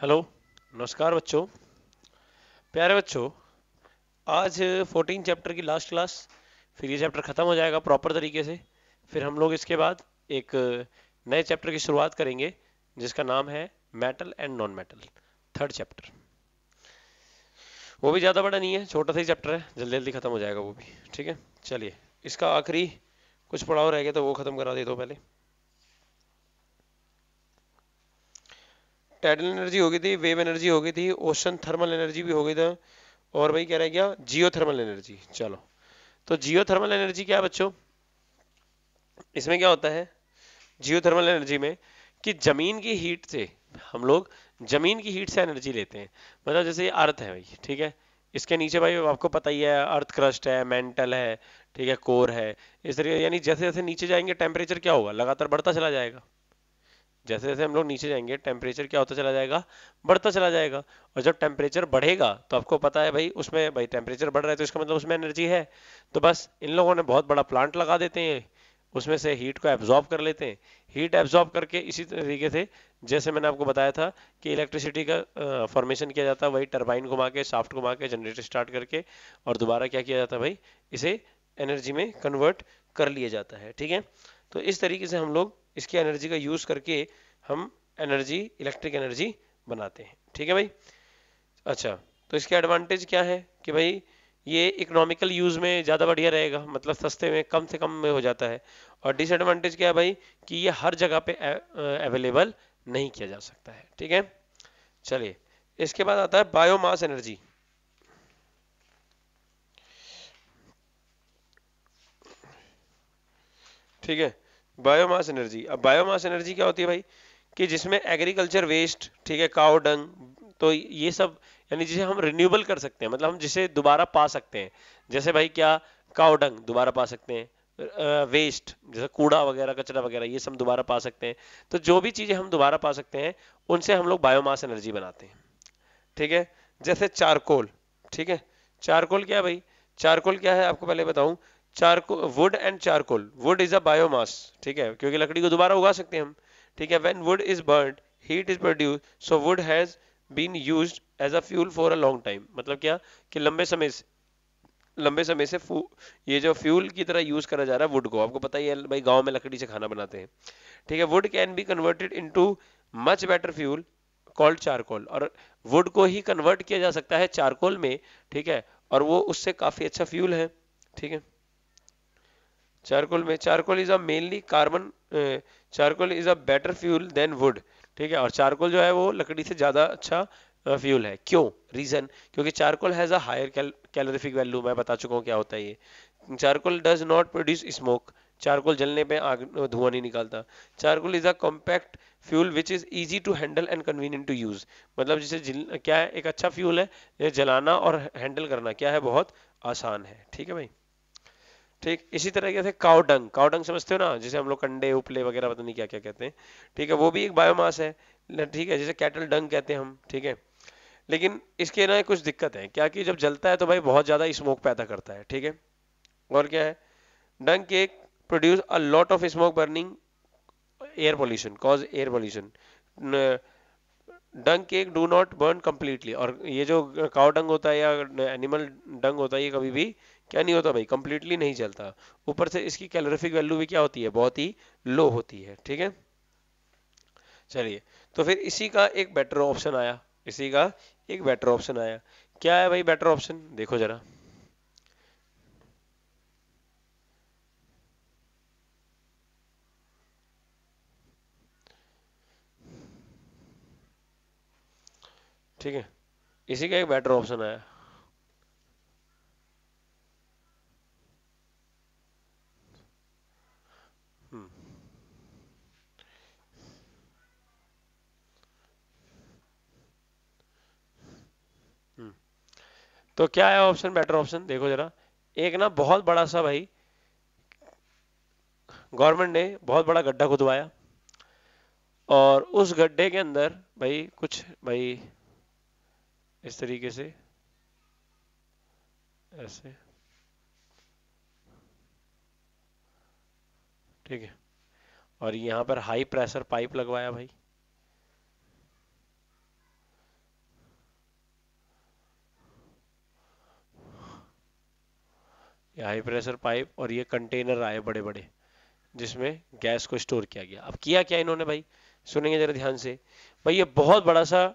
Hello नमस्कार बच्चों प्यारे बच्चों आज 14 चैप्टर की लास्ट क्लास फिर ये चैप्टर ख़त्म हो जाएगा प्रॉपर तरीके से फिर हम लोग इसके बाद एक नए चैप्टर की शुरुआत करेंगे जिसका नाम है metal and non metal third chapter वो भी ज़्यादा बड़ा नहीं है छोटा सा ही चैप्टर है जल्दी जल्दी ख़त्म हो जाएगा वो भी ठीक है चलिए इसका आखिरी कुछ पड़ाव रह गया तो वो ख़त्म करा दे दो पहले टाइडल एनर्जी हो गई थी वेव एनर्जी हो गई थी ओशन थर्मल एनर्जी भी हो गई था और भाई क्या रह क्या जियो थर्मल एनर्जी चलो तो जियो थर्मल एनर्जी क्या बच्चों इसमें क्या होता है जियो थर्मल एनर्जी में कि जमीन की हीट से हम लोग जमीन की हीट से एनर्जी लेते हैं मतलब जैसे ये अर्थ है भाई ठीक है इसके नीचे भाई आपको पता ही है अर्थ क्रस्ट है मेंटल है ठीक है कोर है इस तरीके यानी जैसे जैसे नीचे जाएंगे टेम्परेचर क्या होगा लगातार बढ़ता चला जाएगा जैसे जैसे हम लोग नीचे जाएंगे टेम्परेचर क्या होता चला जाएगा बढ़ता चला जाएगा और जब टेम्परेचर बढ़ेगा तो आपको पता है भाई उसमें भाई टेम्परेचर बढ़ रहा है तो इसका मतलब उसमें एनर्जी है तो बस इन लोगों ने बहुत बड़ा प्लांट लगा देते हैं उसमें से हीट को एब्जॉर्ब कर लेते हैं हीट एब्जॉर्ब करके इसी तरीके से जैसे मैंने आपको बताया था कि इलेक्ट्रिसिटी का फॉर्मेशन किया जाता है वही टर्बाइन घुमा के साफ्ट घुमा के जनरेटर स्टार्ट करके और दोबारा क्या किया जाता है भाई इसे एनर्जी में कन्वर्ट कर लिया जाता है ठीक है तो इस तरीके से हम लोग इसकी एनर्जी का यूज करके हम एनर्जी इलेक्ट्रिक एनर्जी बनाते हैं ठीक है भाई अच्छा तो इसके एडवांटेज क्या है कि भाई ये इकोनॉमिकल यूज में ज़्यादा बढ़िया रहेगा मतलब सस्ते में कम से कम में हो जाता है और डिसएडवांटेज क्या है भाई कि ये हर जगह पे अवेलेबल नहीं किया जा सकता है ठीक है चलिए इसके बाद आता है बायोमास एनर्जी ठीक है बायोमास एनर्जी अब बायोमास एनर्जी क्या होती है भाई कि जिसमें एग्रीकल्चर वेस्ट ठीक है काउ डंग तो ये सब यानी जिसे हम रिन्यूएबल कर सकते हैं मतलब हम जिसे दोबारा पा सकते हैं जैसे भाई क्या काउ डंग दोबारा पा सकते हैं वेस्ट जैसे कूड़ा वगैरह कचरा वगैरह ये सब दोबारा पा सकते हैं तो जो भी चीज़ें हम दोबारा पा सकते हैं उनसे हम लोग बायोमास एनर्जी बनाते हैं ठीक है जैसे चारकोल ठीक है चारकोल क्या है भाई चारकोल क्या है आपको पहले बताऊं charcoal wood and charcoal wood is a biomass ठीक है क्योंकि लकड़ी को दोबारा उगा सकते हैं हम ठीक है when wood is burn heat is produce so wood has been use as a fuel for a long time मतलब क्या कि लंबे समय से लंबे समय से ये जो फ्यूल की तरह यूज करा जा रहा है वुड को आपको पता ही है भाई गांव में लकड़ी से खाना बनाते हैं ठीक है wood can be converted into much better fuel called charcoal और वुड को ही कन्वर्ट किया जा सकता है चारकोल में ठीक है और वो उससे काफी अच्छा फ्यूल है ठीक है चारकोल में charcoal is a mainly carbon charcoal is a better fuel than wood ठीक है और चारकोल जो है वो लकड़ी से ज्यादा अच्छा फ्यूल है क्यों रीजन क्योंकि charcoal has a higher calorific value मैं बता चुका हूँ क्या होता है ये charcoal does not produce smoke charcoal जलने पे आग धुआं नहीं निकालता charcoal is a compact fuel which is easy to handle and convenient to use मतलब जिसे क्या है एक अच्छा फ्यूल है जलाना और हैंडल करना क्या है बहुत आसान है ठीक है भाई ठीक इसी तरह से काउडंग काउडंग समझते हो ना जिसे हम लोग कंडे उपले वगैरह पता नहीं क्या क्या कहते हैं ठीक है वो भी एक बायोमास है ठीक है जैसे कैटल डंग कहते हैं हम ठीक है लेकिन इसके ना कुछ दिक्कत है क्या कि जब जलता है तो भाई बहुत ज़्यादा स्मोक पैदा करता है ठीक है और क्या है dung cake produce a lot of smoke burning air pollution cause air pollution dung cake do not burn completely और ये जो काउ डंग होता है या एनिमल डंग होता है ये कभी भी क्या नहीं होता भाई कंप्लीटली नहीं चलता ऊपर से इसकी कैलोरिफिक वैल्यू भी क्या होती है बहुत ही लो होती है ठीक है चलिए तो फिर इसी का एक बेटर ऑप्शन आया इसी का एक बेटर ऑप्शन आया क्या है भाई बेटर ऑप्शन देखो जरा ठीक है इसी का एक बेटर ऑप्शन आया Hmm. Hmm. तो क्या है ऑप्शन बेटर ऑप्शन देखो जरा एक ना बहुत बड़ा सा भाई गवर्नमेंट ने बहुत बड़ा गड्ढा खुदवाया और उस गड्ढे के अंदर भाई कुछ भाई इस तरीके से ऐसे ठीक है और यहाँ पर हाई प्रेशर पाइप लगवाया भाई ये हाई प्रेशर पाइप और ये कंटेनर आए बड़े बड़े जिसमें गैस को स्टोर किया गया अब किया क्या इन्होंने भाई सुनेंगे जरा ध्यान से भाई ये बहुत बड़ा सा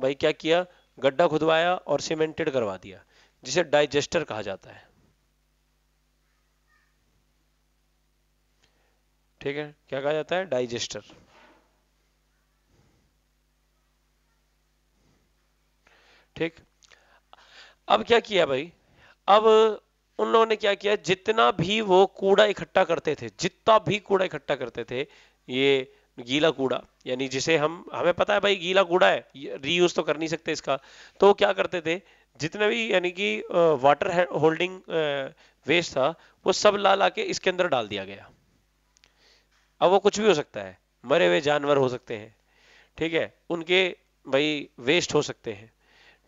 भाई क्या किया गड्ढा खुदवाया और सीमेंटेड करवा दिया जिसे डाइजेस्टर कहा जाता है ठीक है क्या कहा जाता है डाइजेस्टर ठीक अब क्या किया भाई अब उन लोगों ने क्या किया जितना भी वो कूड़ा इकट्ठा करते थे जितना भी कूड़ा इकट्ठा करते थे ये गीला कूड़ा यानी जिसे हम हमें पता है भाई गीला कूड़ा है रीयूज तो कर नहीं सकते इसका तो क्या करते थे जितने भी यानी कि वाटर होल्डिंग वेस्ट था वो सब ला ला के इसके अंदर डाल दिया गया अब वो कुछ भी हो सकता है मरे हुए जानवर हो सकते हैं ठीक है उनके भाई वेस्ट हो सकते हैं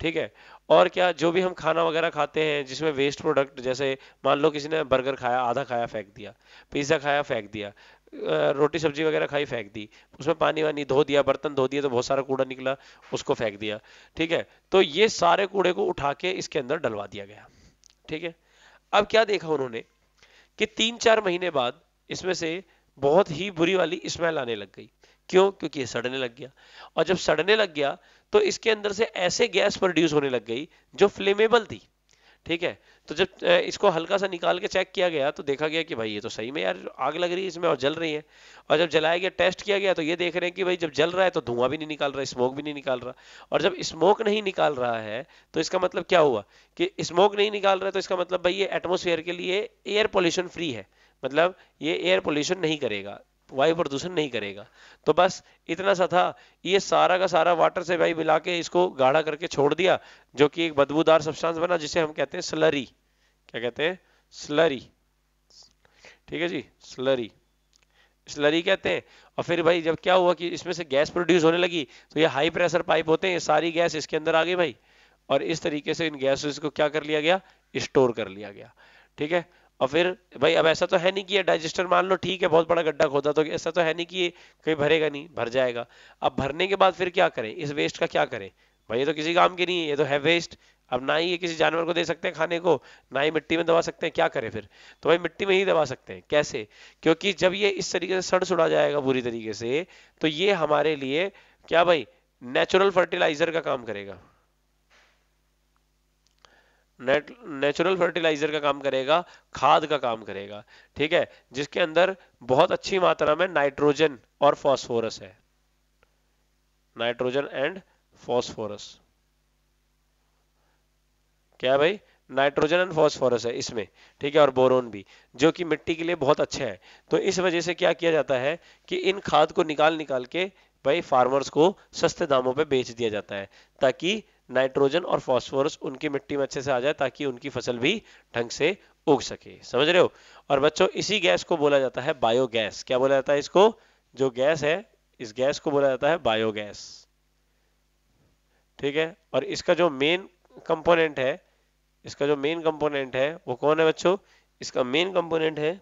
ठीक है और क्या जो भी हम खाना वगैरह खाते हैं जिसमें वेस्ट प्रोडक्ट जैसे मान लो किसी ने बर्गर खाया आधा खाया फेंक दिया पिज्ज़ा खाया फेंक दिया रोटी सब्जी वगैरह खाई फेंक दी उसमें पानी वानी धो दिया बर्तन धो दिया तो बहुत सारा कूड़ा निकला उसको फेंक दिया ठीक है तो ये सारे कूड़े को उठा के इसके अंदर डलवा दिया गया ठीक है अब क्या देखा उन्होंने कि तीन चार महीने बाद इसमें से बहुत ही बुरी वाली स्मेल आने लग गई क्यों क्योंकि ये सड़ने लग गया और जब सड़ने लग गया तो इसके अंदर से ऐसे गैस प्रोड्यूस होने लग गई जो फ्लेमेबल थी ठीक है तो जब इसको हल्का सा निकाल के चेक किया गया तो देखा गया कि भाई ये तो सही में यार आग लग रही है इसमें और जल रही है और जब जलाया गया टेस्ट किया गया तो ये देख रहे हैं कि भाई जब जल रहा है तो धुआं भी नहीं निकाल रहा स्मोक भी नहीं निकाल रहा और जब स्मोक नहीं निकाल रहा है तो इसका मतलब क्या हुआ कि स्मोक नहीं निकाल रहा है तो इसका मतलब भाई ये एटमोसफेयर के लिए एयर पॉल्यूशन फ्री है मतलब ये एयर पोल्यूशन नहीं करेगा वायु प्रदूषण नहीं करेगा तो बस इतना सा था ये सारा का सारा वाटर से भाई मिला के इसको गाढ़ा करके छोड़ दिया जो कि एक बदबूदार सब्सटेंस बना जिसे हम कहते हैं स्लरी क्या कहते हैं स्लरी ठीक है जी स्लरी स्लरी कहते हैं और फिर भाई जब क्या हुआ कि इसमें से गैस प्रोड्यूस होने लगी तो ये हाई प्रेशर पाइप होते हैं सारी गैस इसके अंदर आ गई भाई और इस तरीके से इन गैसों को क्या कर लिया गया स्टोर कर लिया गया ठीक है और फिर भाई अब ऐसा तो है नहीं कि ये डाइजेस्टर मान लो ठीक है बहुत बड़ा गड्ढा खोदा तो ऐसा तो है नहीं कि ये कहीं भरेगा नहीं भर जाएगा अब भरने के बाद फिर क्या करें इस वेस्ट का क्या करें भाई ये तो किसी काम की नहीं है ये तो है वेस्ट अब ना ही ये किसी जानवर को दे सकते हैं खाने को ना ही मिट्टी में दबा सकते हैं क्या करें फिर तो भाई मिट्टी में ही दबा सकते हैं कैसे क्योंकि जब ये इस तरीके से सड़ सुड़ा जाएगा बुरी तरीके से तो ये हमारे लिए क्या भाई नेचुरल फर्टिलाइजर का काम करेगा नेचुरल फर्टिलाइजर का काम करेगा खाद का काम करेगा ठीक है जिसके अंदर बहुत अच्छी मात्रा में नाइट्रोजन और फॉस्फोरस है नाइट्रोजन एंड फॉस्फोरस क्या भाई नाइट्रोजन एंड फॉस्फोरस है इसमें ठीक है और बोरोन भी जो कि मिट्टी के लिए बहुत अच्छे है तो इस वजह से क्या किया जाता है कि इन खाद को निकाल निकाल के भाई फार्मर्स को सस्ते दामों पर बेच दिया जाता है ताकि नाइट्रोजन और फॉस्फोरस उनकी मिट्टी में अच्छे से आ जाए ताकि उनकी फसल भी ढंग से उग सके समझ रहे हो और बच्चों इसी गैस को बोला जाता है बायोगैस क्या बोला जाता है इसको जो गैस है इस गैस को बोला जाता है बायोगैस ठीक है और इसका जो मेन कंपोनेंट है इसका जो मेन कंपोनेंट है वो कौन है बच्चों इसका मेन कंपोनेंट है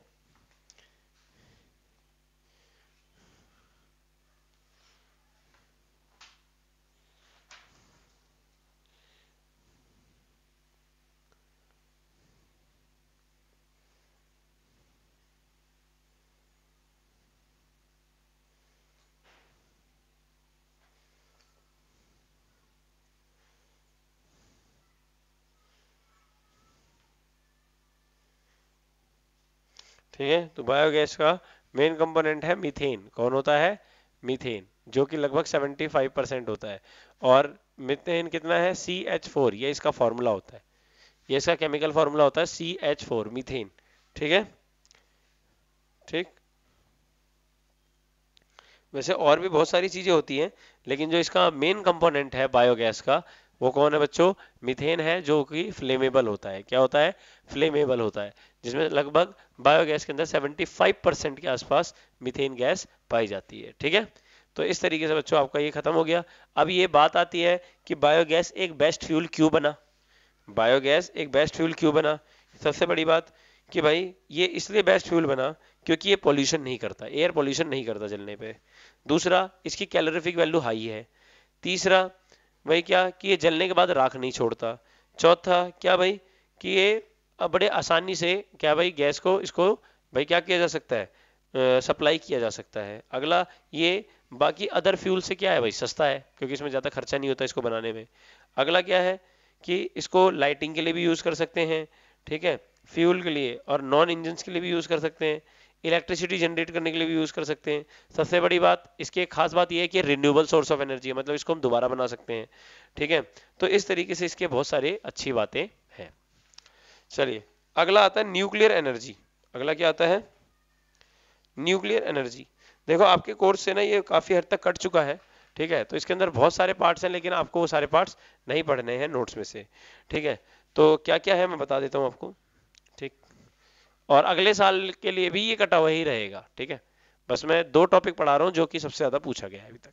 ठीक है तो बायोगैस का मेन कंपोनेंट है मीथेन कौन होता है मीथेन जो कि लगभग 75 परसेंट होता है और मिथेन कितना है सी एच फोर यह इसका फॉर्मूला होता है ये इसका केमिकल फॉर्मूला होता है सी एच फोर मिथेन ठीक है ठीक वैसे और भी बहुत सारी चीजें होती हैं लेकिन जो इसका मेन कंपोनेंट है बायोगैस का वो कौन है बच्चों मिथेन है जो कि फ्लेमेबल होता है क्या होता है फ्लेमेबल होता है जिसमें लगभग बायोगैस के अंदर 75 परसेंट के आसपास मिथेन गैस पाई जाती है ठीक है तो इस तरीके से बच्चों आपका ये खत्म हो गया अब ये बात आती है कि बायोगैस एक बेस्ट फ्यूल क्यों बना बायोगैस एक बेस्ट फ्यूल क्यों बना सबसे बड़ी बात कि भाई ये इसलिए बेस्ट फ्यूल बना क्योंकि ये पॉल्यूशन नहीं करता एयर पॉल्यूशन नहीं करता जलने पे दूसरा इसकी कैलोरीफिक वैल्यू हाई है तीसरा भाई क्या कि ये जलने के बाद राख नहीं छोड़ता चौथा क्या भाई कि ये बड़े आसानी से क्या भाई गैस को इसको भाई क्या किया जा सकता है सप्लाई किया जा सकता है अगला ये बाकी अदर फ्यूल से क्या है भाई सस्ता है क्योंकि इसमें ज़्यादा खर्चा नहीं होता इसको बनाने में अगला क्या है कि इसको लाइटिंग के लिए भी यूज़ कर सकते हैं ठीक है फ्यूल के लिए और नॉन इंजन के लिए भी यूज़ कर सकते हैं इलेक्ट्रिसिटी जनरेट करने के लिए भी यूज़ कर सकते हैं सबसे बड़ी बात इसकी एक खास बात यह है कि रिन्यूएबल सोर्स ऑफ एनर्जी है मतलब इसको हम दोबारा बना सकते हैं ठीक है तो इस तरीके से इसके बहुत सारे अच्छी बातें हैं चलिए अगला आता है न्यूक्लियर एनर्जी अगला क्या आता है न्यूक्लियर एनर्जी देखो आपके कोर्स से ना ये काफ़ी हद तक कट चुका है ठीक है तो इसके अंदर बहुत सारे पार्ट्स हैं लेकिन आपको वो सारे पार्ट्स नहीं पढ़ने हैं नोट्स में से ठीक है तो क्या क्या है मैं बता देता हूँ आपको और अगले साल के लिए भी ये कटा हुआ ही रहेगा ठीक है बस मैं दो टॉपिक पढ़ा रहा हूँ जो कि सबसे ज्यादा पूछा गया है अभी तक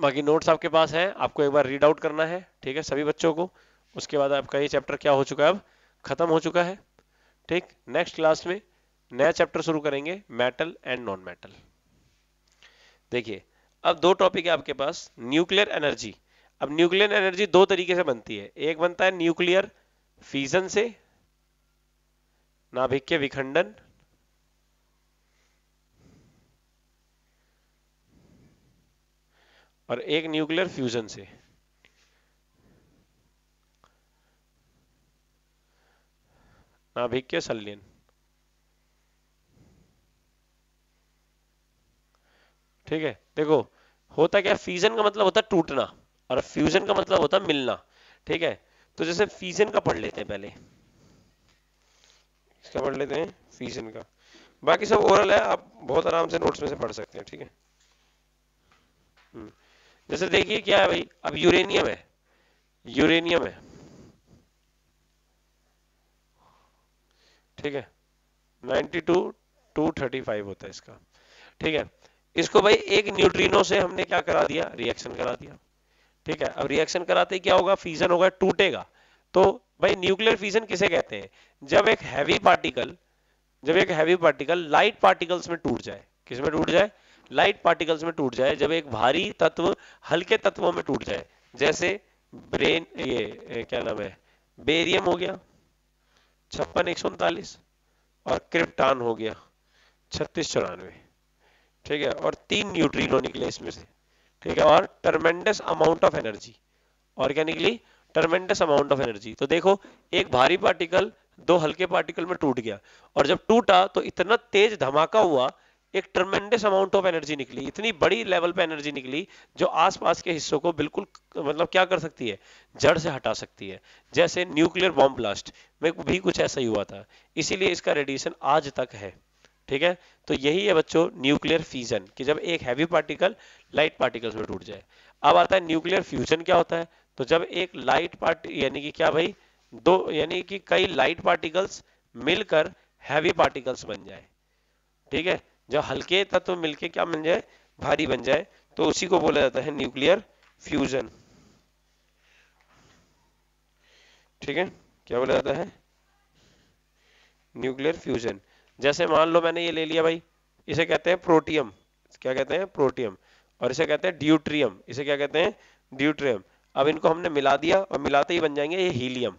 बाकी नोट्स आपके पास है आपको एक बार रीड आउट करना है ठीक है सभी बच्चों को उसके बाद आपका ये चैप्टर क्या हो चुका है अब खत्म हो चुका है ठीक नेक्स्ट क्लास में नया चैप्टर शुरू करेंगे मेटल एंड नॉन मेटल देखिए अब दो टॉपिक है आपके पास न्यूक्लियर एनर्जी अब न्यूक्लियर एनर्जी दो तरीके से बनती है एक बनता है न्यूक्लियर फीजन से नाभिक के विखंडन और एक न्यूक्लियर फ्यूजन से नाभिक सल्यन ठीक है देखो होता क्या फ्यूजन का मतलब होता टूटना और फ्यूजन का मतलब होता मिलना ठीक है तो जैसे फ्यूजन का पढ़ लेते हैं पहले इसका पढ़ लेते हैं फीजन का बाकी सब ओरल है आप बहुत आराम से नोट्स में से पढ़ सकते हैं ठीक है हम्म। जैसे देखिए क्या है भाई अब यूरेनियम है यूरेनियम है ठीक है 92 235 होता है इसका ठीक है इसको भाई एक न्यूट्रिनो से हमने क्या करा दिया रिएक्शन करा दिया ठीक है अब रिएक्शन कराते क्या होगा फीजन होगा टूटेगा तो भाई न्यूक्लियर फ्यूजन किसे कहते हैं जब एक हैवी पार्टिकल जब एक हैवी पार्टिकल लाइट पार्टिकल्स में टूट जाए किस में टूट जाए लाइट पार्टिकल्स में टूट जाए जब एक भारी तत्व हल्के तत्वों में टूट जाए जैसे ब्रेन ये क्या नाम है बेरियम हो गया छप्पन एक सौ उनतालीस और क्रिप्टान हो गया छत्तीस चौरानवे ठीक है और तीन न्यूट्रीनो निकले इसमें से ठीक है और टर्मेंडस अमाउंट ऑफ एनर्जी और क्या निकली ट्रमेंडस अमाउंट ऑफ एनर्जी तो देखो एक भारी पार्टिकल दो हल्के पार्टिकल में टूट गया और जब टूटा तो इतना तेज धमाका हुआ एक ट्रमेंडस अमाउंट ऑफ एनर्जी निकली इतनी बड़ी लेवल पे एनर्जी निकली जो आसपास के हिस्सों को बिल्कुल मतलब क्या कर सकती है जड़ से हटा सकती है जैसे न्यूक्लियर बॉम्ब ब्लास्ट में भी कुछ ऐसा ही हुआ था इसीलिए इसका रेडिएशन आज तक है ठीक है तो यही है बच्चों न्यूक्लियर फ्यूजन कि जब एक हैवी पार्टिकल लाइट पार्टिकल्स में टूट जाए अब आता है न्यूक्लियर फ्यूजन क्या होता है तो जब एक लाइट पार्टी यानी कि क्या भाई दो यानी कि कई लाइट पार्टिकल्स मिलकर हैवी पार्टिकल्स बन जाए ठीक है जब हल्के तत्व मिलके क्या बन जाए भारी बन जाए तो उसी को बोला जाता है न्यूक्लियर फ्यूजन ठीक है क्या बोला जाता है न्यूक्लियर फ्यूजन जैसे मान लो मैंने ये ले लिया भाई इसे कहते हैं प्रोटियम क्या कहते हैं प्रोटियम और इसे कहते हैं ड्यूट्रियम इसे क्या कहते हैं ड्यूट्रियम अब इनको हमने मिला दिया और मिलाते ही बन जाएंगे ये हीलियम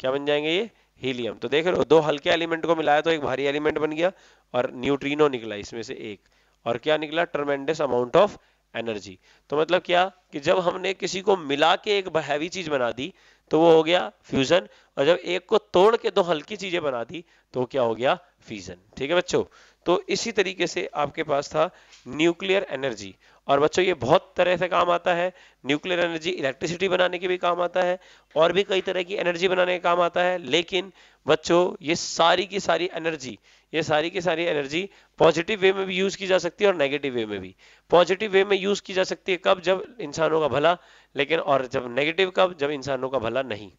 क्या बन जाएंगे ये हीलियम तो देख रहे हो दो हल्के एलिमेंट को मिलाया तो एक भारी एलिमेंट बन गया और न्यूट्रिनो निकला इसमें से एक और क्या निकला ट्रमेंडस अमाउंट ऑफ एनर्जी तो मतलब क्या कि जब हमने किसी को मिला के एक हैवी चीज बना दी तो वो हो गया फ्यूजन और जब एक को तोड़ के दो हल्की चीजें बना दी तो क्या हो गया फ्यूजन ठीक है बच्चों तो इसी तरीके से आपके पास था न्यूक्लियर एनर्जी और बच्चों ये बहुत तरह से काम आता है न्यूक्लियर एनर्जी इलेक्ट्रिसिटी बनाने के भी काम आता है और भी कई तरह की एनर्जी बनाने का काम आता है लेकिन बच्चों ये सारी की सारी एनर्जी ये सारी की सारी एनर्जी पॉजिटिव वे में भी यूज की जा सकती है और नेगेटिव वे में भी पॉजिटिव वे में यूज की जा सकती है कब जब इंसानों का भला लेकिन और जब नेगेटिव कब जब इंसानों का भला नहीं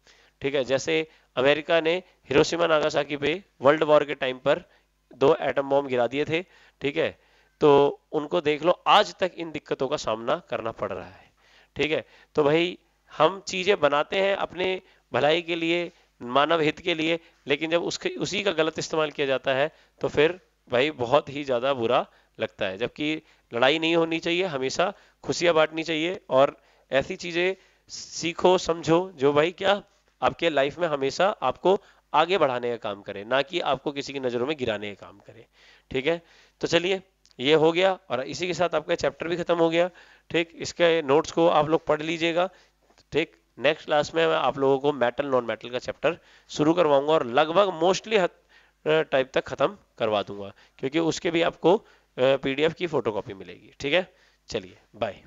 ठीक है जैसे अमेरिका ने हिरोशिमा नागासाकी पे वर्ल्ड वॉर के टाइम पर दो एटम बॉम्ब गिरा दिए थे ठीक है तो उनको देख लो आज तक इन दिक्कतों का सामना करना पड़ रहा है ठीक है तो भाई हम चीजें बनाते हैं अपने भलाई के लिए मानव हित के लिए लेकिन जब उसके उसी का गलत इस्तेमाल किया जाता है तो फिर भाई बहुत ही ज्यादा बुरा लगता है जबकि लड़ाई नहीं होनी चाहिए हमेशा खुशियां बांटनी चाहिए और ऐसी चीजें सीखो समझो जो भाई क्या आपके लाइफ में हमेशा आपको आगे बढ़ाने का काम करे ना कि आपको किसी की नजरों में गिराने का काम करे ठीक है तो चलिए ये हो गया और इसी के साथ आपका चैप्टर भी खत्म हो गया ठीक इसके नोट्स को आप लोग पढ़ लीजिएगा ठीक नेक्स्ट क्लास में मैं आप लोगों को मेटल नॉन मेटल का चैप्टर शुरू करवाऊंगा और लगभग मोस्टली टाइप तक खत्म करवा दूंगा क्योंकि उसके भी आपको पीडीएफ की फोटोकॉपी मिलेगी ठीक है चलिए बाय